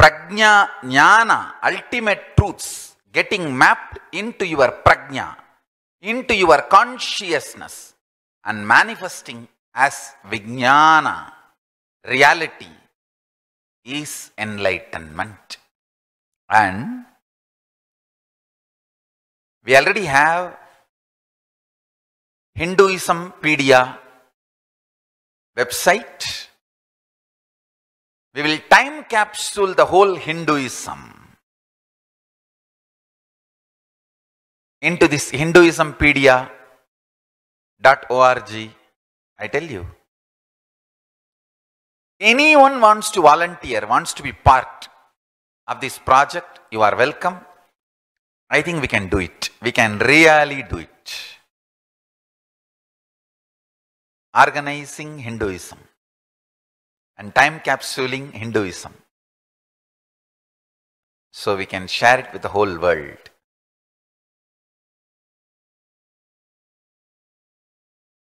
Pragna, jnana, ultimate truths getting mapped into your Pragna, into your consciousness and manifesting as vijnana, reality is enlightenment. And we already have Hinduism Pedia website we will time capsule the whole Hinduism into this hinduismpedia.org. I tell you. Anyone wants to volunteer, wants to be part of this project, you are welcome. I think we can do it. We can really do it. Organizing Hinduism and time capsuling Hinduism. So we can share it with the whole world.